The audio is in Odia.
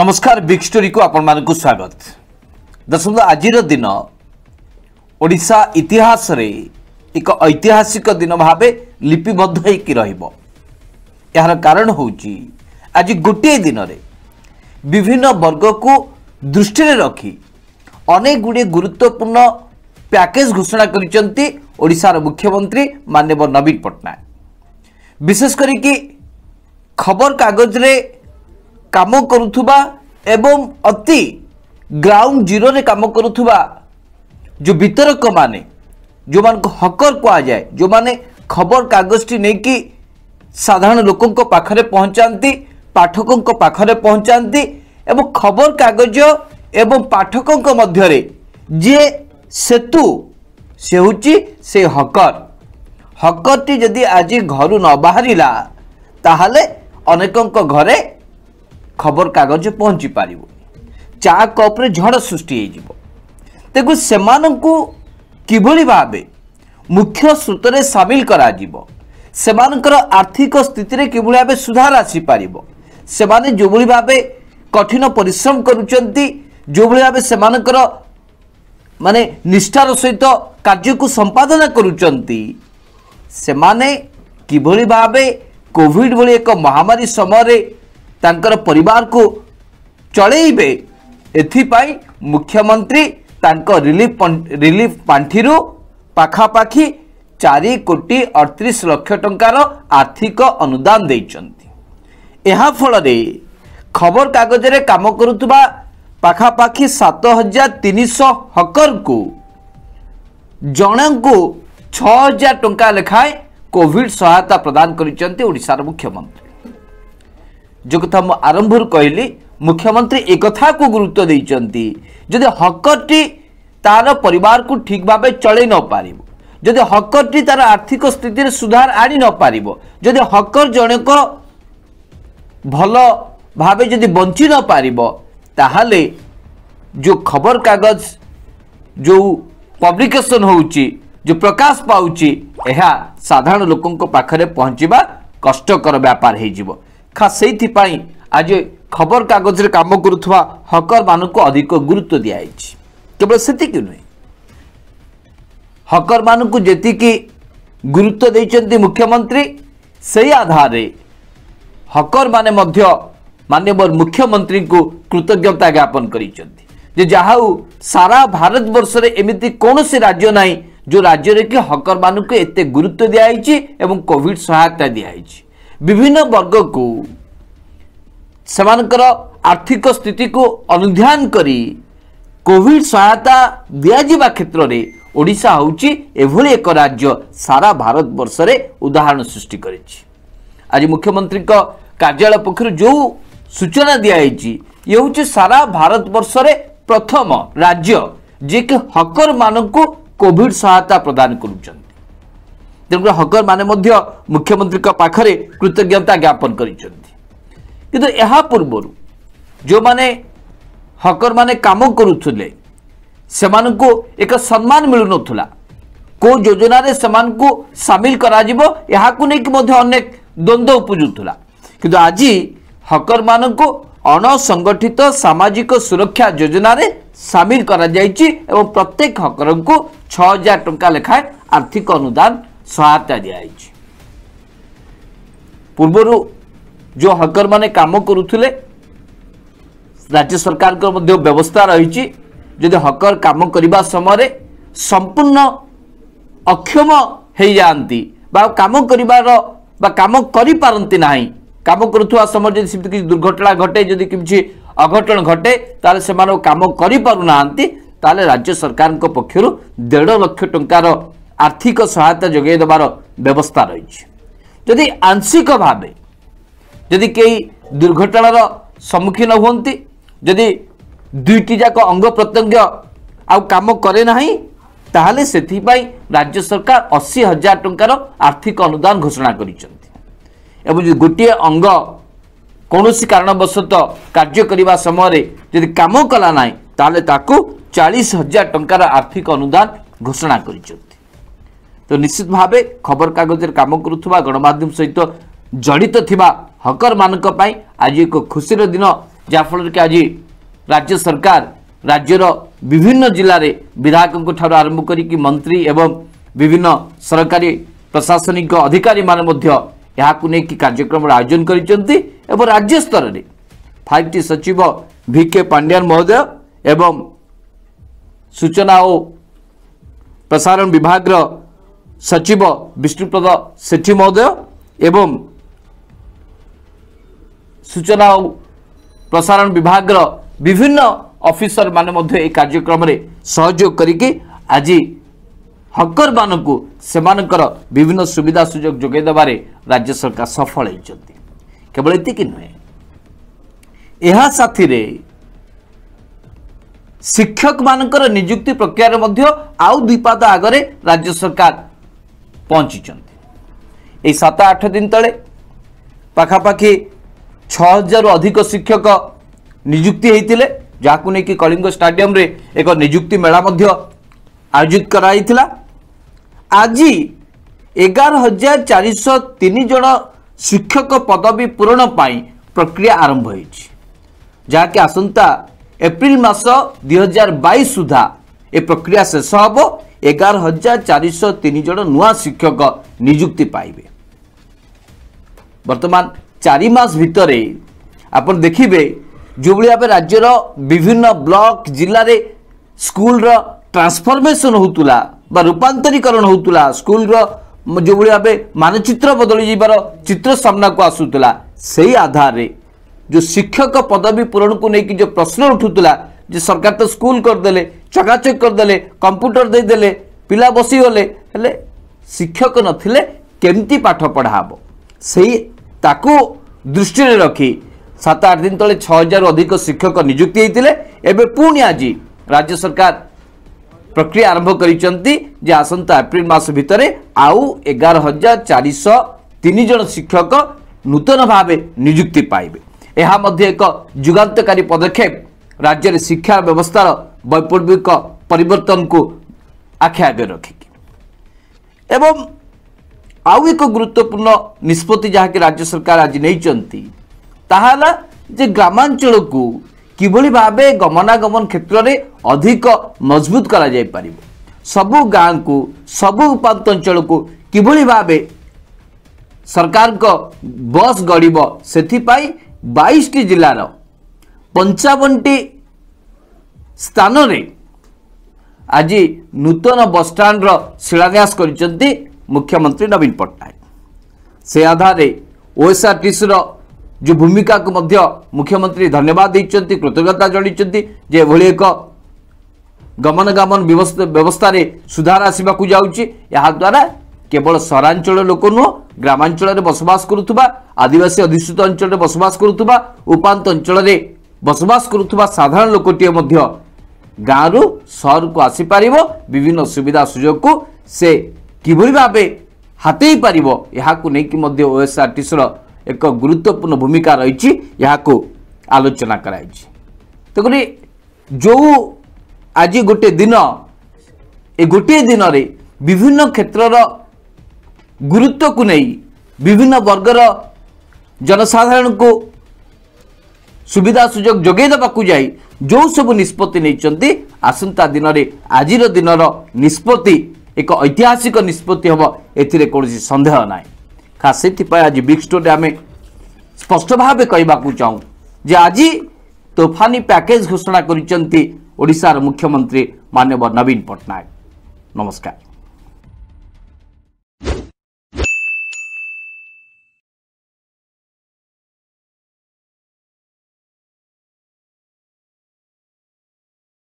নমস্কার বিগ ଷ୍ଟୋରିକୁ ଆପଣମାନଙ୍କୁ ସ୍ୱାଗତ ଦର୍ଶନ୍ତୁ ଆଜିର ଦିନ ଓଡ଼ିଶା ଇତିହାସରେ ଏକ ଐତିହାସିକ ଦିନ ଭାବେ ଲିପିବଦ୍ଧ ହୋଇକି ରହିବ ଏହାର କାରଣ ହେଉଛି ଆଜି ଗୋଟିଏ ଦିନରେ ବିଭିନ୍ନ ବର୍ଗକୁ ଦୃଷ୍ଟିରେ ରଖି ଅନେକ ଗୁଡ଼ିଏ ଗୁରୁତ୍ୱପୂର୍ଣ୍ଣ ପ୍ୟାକେଜ ଘୋଷଣା କରିଛନ୍ତି ଓଡ଼ିଶାର ମୁଖ୍ୟମନ୍ତ୍ରୀ ମାନ୍ୟବର ନବୀନ ପଟ୍ଟନାୟକ ବିଶେଷ କରିକି ଖବରକାଗଜରେ କାମ କରୁଥିବା ଏବଂ ଅତି ଗ୍ରାଉଣ୍ଡ ଜିରୋରେ କାମ କରୁଥିବା ଯେଉଁ ବିତରକମାନେ ଯେଉଁମାନଙ୍କୁ ହକର କୁହାଯାଏ ଯେଉଁମାନେ ଖବରକାଗଜଟି ନେଇକି ସାଧାରଣ ଲୋକଙ୍କ ପାଖରେ ପହଞ୍ଚାନ୍ତି ପାଠକଙ୍କ ପାଖରେ ପହଞ୍ଚାନ୍ତି ଏବଂ ଖବରକାଗଜ ଏବଂ ପାଠକଙ୍କ ମଧ୍ୟରେ ଯିଏ ସେତୁ ସେ ହେଉଛି ସେ ହକର ହକରଟି ଯଦି ଆଜି ଘରୁ ନ ବାହାରିଲା ତାହେଲେ ଅନେକଙ୍କ ଘରେ ଖବରକାଗଜ ପହଞ୍ଚି ପାରିବନି ଚା କପ୍ରେ ଝଡ଼ ସୃଷ୍ଟି ହୋଇଯିବ ତେଣୁ ସେମାନଙ୍କୁ କିଭଳି ଭାବେ ମୁଖ୍ୟ ସ୍ରୋତରେ ସାମିଲ କରାଯିବ ସେମାନଙ୍କର ଆର୍ଥିକ ସ୍ଥିତିରେ କିଭଳି ଭାବେ ସୁଧାର ଆସିପାରିବ ସେମାନେ ଯେଉଁଭଳି ଭାବେ କଠିନ ପରିଶ୍ରମ କରୁଛନ୍ତି ଯେଉଁଭଳି ଭାବେ ସେମାନଙ୍କର ମାନେ ନିଷ୍ଠାର ସହିତ କାର୍ଯ୍ୟକୁ ସମ୍ପାଦନ କରୁଛନ୍ତି ସେମାନେ କିଭଳି ଭାବେ କୋଭିଡ଼ ଭଳି ଏକ ମହାମାରୀ ସମୟରେ ତାଙ୍କର ପରିବାରକୁ ଚଳେଇବେ ଏଥିପାଇଁ ମୁଖ୍ୟମନ୍ତ୍ରୀ ତାଙ୍କ ରିଲିଫ ରିଲିଫ ପାଣ୍ଠିରୁ ପାଖାପାଖି ଚାରି କୋଟି ଅଠତିରିଶ ଲକ୍ଷ ଟଙ୍କାର ଆର୍ଥିକ ଅନୁଦାନ ଦେଇଛନ୍ତି ଏହାଫଳରେ ଖବରକାଗଜରେ କାମ କରୁଥିବା ପାଖାପାଖି ସାତ ହଜାର ତିନିଶହ ହକରକୁ ଜଣଙ୍କୁ ଛଅ ହଜାର ଟଙ୍କା ଲେଖାଏଁ କୋଭିଡ଼ ସହାୟତା ପ୍ରଦାନ କରିଛନ୍ତି ଓଡ଼ିଶାର ମୁଖ୍ୟମନ୍ତ୍ରୀ যে কথা মু আরম্ভর কহিলি মুখ্যমন্ত্রী একথাকু গুরুত্ব দিয়েছেন যদি হকরটি তার পরিবারক ঠিক ভাবে চলাই নপারিব যদি হকরটি তার আর্থিক স্থিতির সুধার আনি নপারিব যদি হকর জনক ভাল ভাবে যদি বঞ্চি নপারিব তাহলে যে খবর কাগজ যে পব্লিকেসন হচ্ছে যে প্রকাশ পাচ্ছে ଏହା ସାଧାରଣ ଲୋକଙ୍କ ପାଖରେ ପହଞ୍ଚିବା କଷ୍ଟକର ବ୍ୟାପାର ହେଇଯିବ ଖାସ୍ ସେଇଥିପାଇଁ ଆଜି ଖବରକାଗଜରେ କାମ କରୁଥିବା ହକରମାନଙ୍କୁ ଅଧିକ ଗୁରୁତ୍ୱ ଦିଆଯାଇଛି କେବଳ ସେତିକି ନୁହେଁ ହକରମାନଙ୍କୁ ଯେତିକି ଗୁରୁତ୍ୱ ଦେଇଛନ୍ତି ମୁଖ୍ୟମନ୍ତ୍ରୀ ସେହି ଆଧାରରେ ହକରମାନେ ମଧ୍ୟ ମାନ୍ୟବର ମୁଖ୍ୟମନ୍ତ୍ରୀଙ୍କୁ କୃତଜ୍ଞତା ଜ୍ଞାପନ କରିଛନ୍ତି ଯେ ଯାହା ହଉ ସାରା ଭାରତବର୍ଷରେ ଏମିତି କୌଣସି ରାଜ୍ୟ ନାହିଁ ଯେଉଁ ରାଜ୍ୟରେ କି ହକରମାନଙ୍କୁ ଏତେ ଗୁରୁତ୍ୱ ଦିଆଯାଇଛି ଏବଂ କୋଭିଡ଼ ସହାୟତା ଦିଆଯାଇଛି ବିଭିନ୍ନ ବର୍ଗକୁ ସେମାନଙ୍କର ଆର୍ଥିକ ସ୍ଥିତିକୁ ଅନୁଧ୍ୟାନ କରି କୋଭିଡ଼ ସହାୟତା ଦିଆଯିବା କ୍ଷେତ୍ରରେ ଓଡ଼ିଶା ହେଉଛି ଏଭଳି ଏକ ରାଜ୍ୟ ସାରା ଭାରତବର୍ଷରେ ଉଦାହରଣ ସୃଷ୍ଟି କରିଛି ଆଜି ମୁଖ୍ୟମନ୍ତ୍ରୀଙ୍କ କାର୍ଯ୍ୟାଳୟ ପକ୍ଷରୁ ଯେଉଁ ସୂଚନା ଦିଆଯାଇଛି ଇଏ ହେଉଛି ସାରା ଭାରତବର୍ଷରେ ପ୍ରଥମ ରାଜ୍ୟ ଯିଏକି ହକରମାନଙ୍କୁ କୋଭିଡ଼ ସହାୟତା ପ୍ରଦାନ କରୁଛନ୍ତି ତେଣୁ ହକର ମାନେ ମଧ୍ୟ ମୁଖ୍ୟମନ୍ତ୍ରୀଙ୍କ ପାଖରେ କୃତଜ୍ଞତା ଜ୍ଞାପନ କରିଛନ୍ତି କିନ୍ତୁ ଏହା ପୂର୍ବରୁ ଯେଉଁମାନେ ହକରମାନେ କାମ କରୁଥିଲେ ସେମାନଙ୍କୁ ଏକ ସମ୍ମାନ ମିଳୁନଥିଲା କେଉଁ ଯୋଜନାରେ ସେମାନଙ୍କୁ ସାମିଲ କରାଯିବ ଏହାକୁ ନେଇକି ମଧ୍ୟ ଅନେକ ଦ୍ୱନ୍ଦ୍ୱ ଉପୁଜୁଥିଲା କିନ୍ତୁ ଆଜି ହକରମାନଙ୍କୁ ଅଣସଂଗଠିତ ସାମାଜିକ ସୁରକ୍ଷା ଯୋଜନାରେ ସାମିଲ କରାଯାଇଛି ଏବଂ ପ୍ରତ୍ୟେକ ହକରଙ୍କୁ ଛଅ ହଜାର ଟଙ୍କା ଲେଖାଏଁ ଆର୍ଥିକ ଅନୁଦାନ ସହାୟତା ଦିଆଯାଇଛି ପୂର୍ବରୁ ଯେଉଁ ହକରମାନେ କାମ କରୁଥିଲେ ରାଜ୍ୟ ସରକାରଙ୍କର ମଧ୍ୟ ବ୍ୟବସ୍ଥା ରହିଛି ଯଦି ହକର କାମ କରିବା ସମୟରେ ସମ୍ପୂର୍ଣ୍ଣ ଅକ୍ଷମ ହେଇଯାଆନ୍ତି ବା କାମ କରିବାର ବା କାମ କରିପାରନ୍ତି ନାହିଁ କାମ କରୁଥିବା ସମୟରେ ଯଦି ସେମିତି କିଛି ଦୁର୍ଘଟଣା ଘଟେ ଯଦି କିଛି ଅଘଟଣ ଘଟେ ତାହେଲେ ସେମାନଙ୍କୁ କାମ କରିପାରୁନାହାନ୍ତି ତାହେଲେ ରାଜ୍ୟ ସରକାରଙ୍କ ପକ୍ଷରୁ ଦେଢ଼ ଲକ୍ଷ ଟଙ୍କାର ଆର୍ଥିକ ସହାୟତା ଯୋଗାଇ ଦେବାର ବ୍ୟବସ୍ଥା ରହିଛି ଯଦି ଆଂଶିକ ଭାବେ ଯଦି କେହି ଦୁର୍ଘଟଣାର ସମ୍ମୁଖୀନ ହୁଅନ୍ତି ଯଦି ଦୁଇଟି ଯାକ ଅଙ୍ଗ ପ୍ରତ୍ୟଙ୍ଗ ଆଉ କାମ କରେ ନାହିଁ ତାହେଲେ ସେଥିପାଇଁ ରାଜ୍ୟ ସରକାର ଅଶୀ ହଜାର ଟଙ୍କାର ଆର୍ଥିକ ଅନୁଦାନ ଘୋଷଣା କରିଛନ୍ତି ଏବଂ ଯଦି ଗୋଟିଏ ଅଙ୍ଗ କୌଣସି କାରଣବଶତଃ କାର୍ଯ୍ୟ କରିବା ସମୟରେ ଯଦି କାମ କଲା ନାହିଁ ତାହେଲେ ତାକୁ ଚାଳିଶ ହଜାର ଟଙ୍କାର ଆର୍ଥିକ ଅନୁଦାନ ଘୋଷଣା କରିଛନ୍ତି ତେଣୁ ନିଶ୍ଚିତ ଭାବେ ଖବରକାଗଜରେ କାମ କରୁଥିବା ଗଣମାଧ୍ୟମ ସହିତ ଜଡ଼ିତ ଥିବା ହକରମାନଙ୍କ ପାଇଁ ଆଜି ଏକ ଖୁସିର ଦିନ ଯାହାଫଳରେ କି ଆଜି ରାଜ୍ୟ ସରକାର ରାଜ୍ୟର ବିଭିନ୍ନ ଜିଲ୍ଲାରେ ବିଧାୟକଙ୍କଠାରୁ ଆରମ୍ଭ କରିକି ମନ୍ତ୍ରୀ ଏବଂ ବିଭିନ୍ନ ସରକାରୀ ପ୍ରଶାସନିକ ଅଧିକାରୀମାନେ ମଧ୍ୟ ଏହାକୁ ନେଇକି କାର୍ଯ୍ୟକ୍ରମର ଆୟୋଜନ କରିଛନ୍ତି ଏବଂ ରାଜ୍ୟ ସ୍ତରରେ ଫାଇଭ୍ ଟି ସଚିବ ଭି କେ ପାଣ୍ଡିଆନ୍ ମହୋଦୟ ଏବଂ ସୂଚନା ଓ ପ୍ରସାରଣ ବିଭାଗର ସଚିବ ବିଷ୍ଣୁପ୍ରଦ ସେଠୀ ମହୋଦୟ ଏବଂ ସୂଚନା ଓ ପ୍ରସାରଣ ବିଭାଗର ବିଭିନ୍ନ ଅଫିସରମାନେ ମଧ୍ୟ ଏହି କାର୍ଯ୍ୟକ୍ରମରେ ସହଯୋଗ କରିକି ଆଜି ହକରମାନଙ୍କୁ ସେମାନଙ୍କର ବିଭିନ୍ନ ସୁବିଧା ସୁଯୋଗ ଯୋଗାଇ ଦେବାରେ ରାଜ୍ୟ ସରକାର ସଫଳ ହୋଇଛନ୍ତି କେବଳ ଏତିକି ନୁହେଁ ଏହା ସାଥିରେ ଶିକ୍ଷକମାନଙ୍କର ନିଯୁକ୍ତି ପ୍ରକ୍ରିୟାରେ ମଧ୍ୟ ଆଉ ଦୁଇପାଦ ଆଗରେ ରାଜ୍ୟ ସରକାର ପହଞ୍ଚିଛନ୍ତି ଏଇ ସାତ ଆଠ ଦିନ ତଳେ ପାଖାପାଖି ଛଅ ହଜାରରୁ ଅଧିକ ଶିକ୍ଷକ ନିଯୁକ୍ତି ହୋଇଥିଲେ ଯାହାକୁ ନେଇକି କଳିଙ୍ଗ ଷ୍ଟାଡିୟମରେ ଏକ ନିଯୁକ୍ତି ମେଳା ମଧ୍ୟ ଆୟୋଜିତ କରାଯାଇଥିଲା ଆଜି ଏଗାର ହଜାର ଚାରିଶହ ତିନି ଜଣ ଶିକ୍ଷକ ପଦବୀ ପୂରଣ ପାଇଁ ପ୍ରକ୍ରିୟା ଆରମ୍ଭ ହୋଇଛି ଯାହାକି ଆସନ୍ତା ଏପ୍ରିଲ ମାସ ଦୁଇହଜାର ବାଇଶ ସୁଦ୍ଧା ଏ ପ୍ରକ୍ରିୟା ଶେଷ ହେବ ଏଗାର ହଜାର ଚାରିଶହ ତିନି ଜଣ ନୂଆ ଶିକ୍ଷକ ନିଯୁକ୍ତି ପାଇବେ ବର୍ତ୍ତମାନ ଚାରି ମାସ ଭିତରେ ଆପଣ ଦେଖିବେ ଯେଉଁଭଳି ଭାବେ ରାଜ୍ୟର ବିଭିନ୍ନ ବ୍ଲକ ଜିଲ୍ଲାରେ ସ୍କୁଲର ଟ୍ରାନ୍ସଫର୍ମେସନ୍ ହେଉଥିଲା ବା ରୂପାନ୍ତରୀକରଣ ହେଉଥିଲା ସ୍କୁଲର ଯେଉଁଭଳି ଭାବେ ମାନଚିତ୍ର ବଦଳି ଯିବାର ଚିତ୍ର ସାମ୍ନାକୁ ଆସୁଥିଲା ସେଇ ଆଧାରରେ ଯେଉଁ ଶିକ୍ଷକ ପଦବୀ ପୂରଣକୁ ନେଇକି ଯେଉଁ ପ୍ରଶ୍ନ ଉଠୁଥିଲା ଯେ ସରକାର ତ ସ୍କୁଲ କରିଦେଲେ ଚକାଚକ କରିଦେଲେ କମ୍ପ୍ୟୁଟର ଦେଇଦେଲେ ପିଲା ବସିଗଲେ ହେଲେ ଶିକ୍ଷକ ନଥିଲେ କେମିତି ପାଠ ପଢ଼ା ହେବ ସେଇ ତାକୁ ଦୃଷ୍ଟିରେ ରଖି ସାତ ଆଠ ଦିନ ତଳେ ଛଅ ହଜାରରୁ ଅଧିକ ଶିକ୍ଷକ ନିଯୁକ୍ତି ହୋଇଥିଲେ ଏବେ ପୁଣି ଆଜି ରାଜ୍ୟ ସରକାର ପ୍ରକ୍ରିୟା ଆରମ୍ଭ କରିଛନ୍ତି ଯେ ଆସନ୍ତା ଏପ୍ରିଲ ମାସ ଭିତରେ ଆଉ ଏଗାର ହଜାର ଚାରିଶହ ତିନି ଜଣ ଶିକ୍ଷକ ନୂତନ ଭାବେ ନିଯୁକ୍ତି ପାଇବେ ଏହା ମଧ୍ୟ ଏକ ଯୁଗାନ୍ତକାରୀ ପଦକ୍ଷେପ ରାଜ୍ୟରେ ଶିକ୍ଷା ବ୍ୟବସ୍ଥାର वैप्लविक परिवर्तन को आखि आगे रखिकी एवं आउ एक गुरुत्वपूर्ण निष्पत्ति जहाँकि राज्य सरकार आज नहीं ତାହେଲା ଯେ ଗ୍ରାମାଞ୍ଚଳକୁ କିଭଳି ଭାବେ ଗମନାଗମନ କ୍ଷେତ୍ରରେ ଅଧିକ ମଜବୁତ କରାଯାଇପାରିବ ସବୁ ଗାଁକୁ ସବୁ ଉପାନ୍ତଞ୍ଚଳକୁ କିଭଳି ଭାବେ ସରକାରଙ୍କ ବସ୍ ଗଡ଼ିବ ସେଥିପାଇଁ ବାଇଶଟି ଜିଲ୍ଲାର ପଞ୍ଚାବନଟି ସ୍ଥାନରେ ଆଜି ନୂତନ ବସ୍ଷ୍ଟାଣ୍ଡର ଶିଳାନ୍ୟାସ କରିଛନ୍ତି ମୁଖ୍ୟମନ୍ତ୍ରୀ ନବୀନ ପଟ୍ଟନାୟକ ସେ ଆଧାରରେ ଓଏସ୍ଆର୍ଟିସିର ଯେଉଁ ଭୂମିକାକୁ ମଧ୍ୟ ମୁଖ୍ୟମନ୍ତ୍ରୀ ଧନ୍ୟବାଦ ଦେଇଛନ୍ତି କୃତଜ୍ଞତା ଜଣାଇଛନ୍ତି ଯେ ଏଭଳି ଏକ ଗମନାଗମନ ବ୍ୟବସ୍ଥାରେ ସୁଧାର ଆସିବାକୁ ଯାଉଛି ଏହାଦ୍ୱାରା କେବଳ ସହରାଞ୍ଚଳ ଲୋକ ନୁହଁ ଗ୍ରାମାଞ୍ଚଳରେ ବସବାସ କରୁଥିବା ଆଦିବାସୀ ଅଧିଷ୍ଠିତ ଅଞ୍ଚଳରେ ବସବାସ କରୁଥିବା ଉପାନ୍ତ ଅଞ୍ଚଳରେ ବସବାସ କରୁଥିବା ସାଧାରଣ ଲୋକଟିଏ ମଧ୍ୟ ଗାଁରୁ ସହରକୁ ଆସିପାରିବ ବିଭିନ୍ନ ସୁବିଧା ସୁଯୋଗକୁ ସେ କିଭଳି ଭାବେ ହାତେଇ ପାରିବ ଏହାକୁ ନେଇକି ମଧ୍ୟ ଓଏସ୍ଆର୍ଟିସିର ଏକ ଗୁରୁତ୍ୱପୂର୍ଣ୍ଣ ଭୂମିକା ରହିଛି ଏହାକୁ ଆଲୋଚନା କରାଯାଇଛି ତେଣୁ ଯେଉଁ ଆଜି ଗୋଟିଏ ଦିନ ଏ ଗୋଟିଏ ଦିନରେ ବିଭିନ୍ନ କ୍ଷେତ୍ରର ଗୁରୁତ୍ୱକୁ ନେଇ ବିଭିନ୍ନ ବର୍ଗର ଜନସାଧାରଣଙ୍କୁ ସୁବିଧା ସୁଯୋଗ ଯୋଗାଇ ଦେବାକୁ ଯାଇ ଯେଉଁ ସବୁ ନିଷ୍ପତ୍ତି ନେଇଛନ୍ତି ଆସନ୍ତା ଦିନରେ ଆଜିର ଦିନର ନିଷ୍ପତ୍ତି ଏକ ଐତିହାସିକ ନିଷ୍ପତ୍ତି ହେବ ଏଥିରେ କୌଣସି ସନ୍ଦେହ ନାହିଁ ଖାସ୍ ସେଥିପାଇଁ ଆଜି ବିଗ୍ ଷ୍ଟୋରରେ ଆମେ ସ୍ପଷ୍ଟ ଭାବେ କହିବାକୁ ଚାହୁଁ ଯେ ଆଜି ତୋଫାନି ପ୍ୟାକେଜ୍ ଘୋଷଣା କରିଛନ୍ତି ଓଡ଼ିଶାର ମୁଖ୍ୟମନ୍ତ୍ରୀ ମାନ୍ୟବର ନବୀନ ପଟ୍ଟନାୟକ ନମସ୍କାର